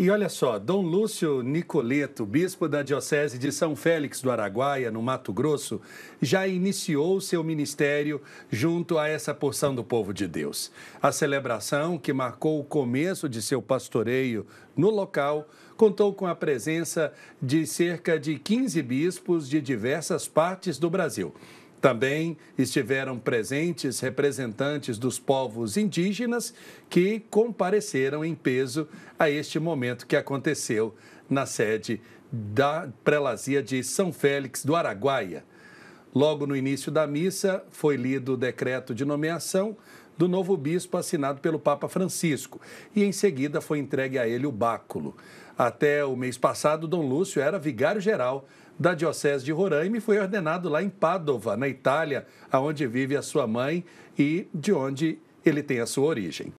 E olha só, Dom Lúcio Nicoleto, bispo da Diocese de São Félix do Araguaia, no Mato Grosso, já iniciou seu ministério junto a essa porção do povo de Deus. A celebração, que marcou o começo de seu pastoreio no local, contou com a presença de cerca de 15 bispos de diversas partes do Brasil. Também estiveram presentes representantes dos povos indígenas que compareceram em peso a este momento que aconteceu na sede da Prelazia de São Félix do Araguaia. Logo no início da missa, foi lido o decreto de nomeação do novo bispo assinado pelo Papa Francisco e, em seguida, foi entregue a ele o báculo. Até o mês passado, Dom Lúcio era vigário-geral da Diocese de Roraima e foi ordenado lá em Padova, na Itália, aonde vive a sua mãe e de onde ele tem a sua origem.